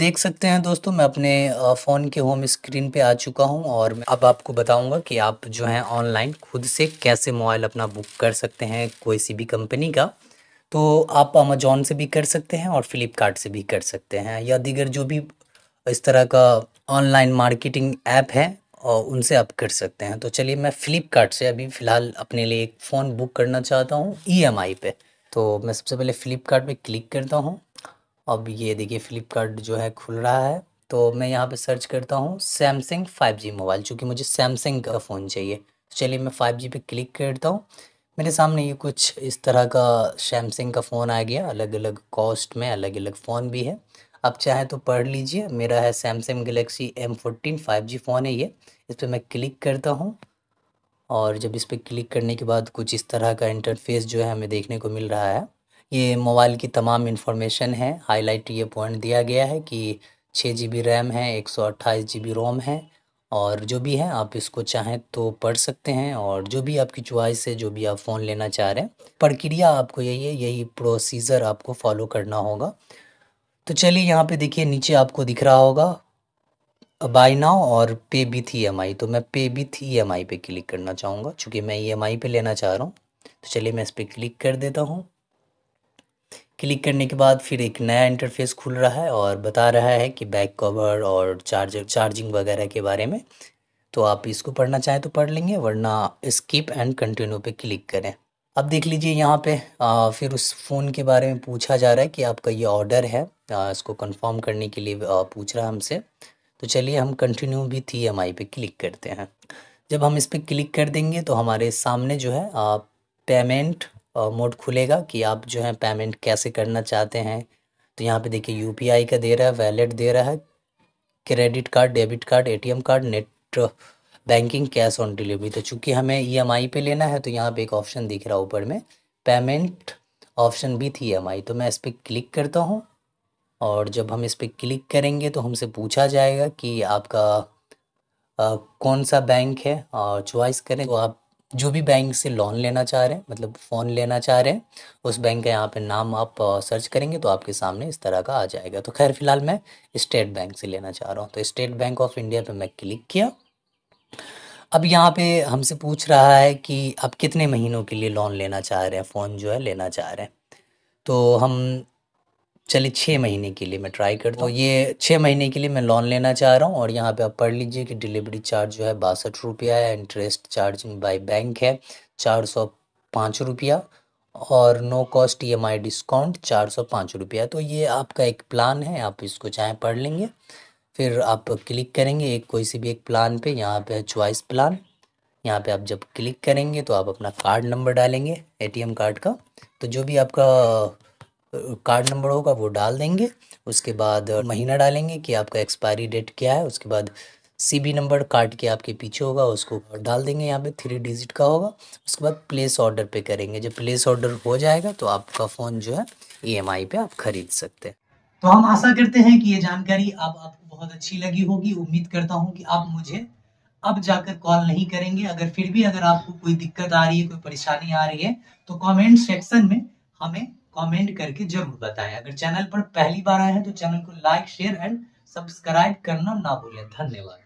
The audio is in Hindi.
देख सकते हैं दोस्तों मैं अपने फ़ोन के होम स्क्रीन पे आ चुका हूं और मैं अब आपको बताऊंगा कि आप जो है ऑनलाइन खुद से कैसे मोबाइल अपना बुक कर सकते हैं कोई सी भी कंपनी का तो आप अमेजोन से भी कर सकते हैं और फ्लिपकार्ट से भी कर सकते हैं या दीगर जो भी इस तरह का ऑनलाइन मार्केटिंग ऐप है और उनसे आप कर सकते हैं तो चलिए मैं फ़्लिपकार्ट से अभी फ़िलहाल अपने लिए एक फ़ोन बुक करना चाहता हूँ ई e पे तो मैं सबसे पहले फ़्लिपकार्ट क्लिक करता हूँ अब ये देखिए फ्लिपकार्ट जो है खुल रहा है तो मैं यहाँ पे सर्च करता हूँ सैमसंग 5G मोबाइल चूँकि मुझे सैमसंग का फ़ोन चाहिए तो चलिए मैं 5G पे क्लिक करता हूँ मेरे सामने ये कुछ इस तरह का सैमसंग का फ़ोन आ गया अलग अलग कॉस्ट में अलग अलग फ़ोन भी है आप चाहें तो पढ़ लीजिए मेरा है Samsung Galaxy M fourteen five G phone है ये इस पर मैं क्लिक करता हूँ और जब इस पर क्लिक करने के बाद कुछ इस तरह का इंटरफेस जो है हमें देखने को मिल रहा है ये मोबाइल की तमाम इन्फॉर्मेशन है हाईलाइट ये पॉइंट दिया गया है कि छः जी बी रैम है एक सौ अट्ठाईस जी बी रोम है और जो भी है आप इसको चाहें तो पढ़ सकते हैं और जो भी आपकी चॉइस है जो भी आप फ़ोन लेना चाह रहे हैं प्रक्रिया आपको यही है यही प्रोसीजर आपको फॉलो करना होगा तो चलिए यहाँ पे देखिए नीचे आपको दिख रहा होगा बाय नाउ और पे विथ ई एम आई तो मैं पे विथ ई एम आई पे क्लिक करना चाहूँगा चूँकि मैं ई एम आई पर लेना चाह रहा हूँ तो चलिए मैं इस पर क्लिक कर देता हूँ क्लिक करने के बाद फिर एक नया इंटरफेस खुल रहा है और बता रहा है कि बैक कवर और चार्जर चार्जिंग वगैरह के बारे में तो आप इसको पढ़ना चाहें तो पढ़ लेंगे वरना स्किप एंड कंटिन्यू पे क्लिक करें अब देख लीजिए यहाँ पे आ, फिर उस फ़ोन के बारे में पूछा जा रहा है कि आपका ये ऑर्डर है आ, इसको कंफर्म करने के लिए आ, पूछ रहा हमसे तो चलिए हम कंटिन्यू भी थी एम आई पे क्लिक करते हैं जब हम इस पर क्लिक कर देंगे तो हमारे सामने जो है पेमेंट मोड खुलेगा कि आप जो है पेमेंट कैसे करना चाहते हैं तो यहाँ पे देखिए यू का दे रहा है वैलेट दे रहा है credit card debit card ATM card net banking cash on delivery तो चूंकि हमें ईएमआई पे लेना है तो यहाँ पे एक ऑप्शन दिख रहा है ऊपर में पेमेंट ऑप्शन भी थी ई तो मैं इस पर क्लिक करता हूँ और जब हम इस पर क्लिक करेंगे तो हमसे पूछा जाएगा कि आपका आ, कौन सा बैंक है और च्वाइस करें तो आप जो भी बैंक से लोन लेना चाह रहे हैं मतलब फ़ोन लेना चाह रहे हैं उस बैंक का यहाँ पे नाम आप सर्च करेंगे तो आपके सामने इस तरह का आ जाएगा तो खैर फिलहाल मैं स्टेट बैंक से लेना चाह रहा हूँ तो स्टेट बैंक ऑफ इंडिया पे मैं क्लिक किया अब यहाँ पे हमसे पूछ रहा है कि आप कितने महीनों के लिए लोन लेना चाह रहे हैं फ़ोन जो है लेना चाह रहे हैं तो हम चलिए छः महीने के लिए मैं ट्राई करता हूँ ये छः महीने के लिए मैं लोन लेना चाह रहा हूँ और यहाँ पे आप पढ़ लीजिए कि डिलीवरी चार्ज जो है बासठ रुपया है इंटरेस्ट चार्ज बाय बैंक है चार सौ पाँच रुपया और no cost E M I discount चार सौ पाँच रुपया तो ये आपका एक प्लान है आप इसको चाहे पढ़ लेंगे फिर आप क्लिक करेंगे एक कोई सी भी एक प्लान पर यहाँ पर च्वाइस चॉइस प्लान यहाँ पे आप जब क्लिक करेंगे तो आप अपना कार्ड नंबर डालेंगे एटीएम कार्ड का तो जो भी आपका कार्ड नंबर होगा वो डाल देंगे उसके बाद महीना डालेंगे कि आपका एक्सपायरी डेट क्या है उसके बाद सीबी नंबर कार्ड के आपके पीछे होगा उसको डाल देंगे यहाँ पे थ्री डिजिट का होगा उसके बाद प्लेस ऑर्डर पे करेंगे जब प्लेस ऑर्डर हो जाएगा तो आपका फ़ोन जो है ईएमआई e पे आप खरीद सकते हैं तो हम आशा करते हैं कि ये जानकारी अब आप आपको बहुत अच्छी लगी होगी उम्मीद करता हूँ कि आप मुझे अब जाकर कॉल नहीं करेंगे अगर फिर भी अगर आपको कोई दिक्कत आ रही है कोई परेशानी आ रही है तो कॉमेंट सेक्शन में हमें कमेंट करके जरूर बताएं अगर चैनल पर पहली बार आए हैं तो चैनल को लाइक शेयर एंड सब्सक्राइब करना ना भूलें धन्यवाद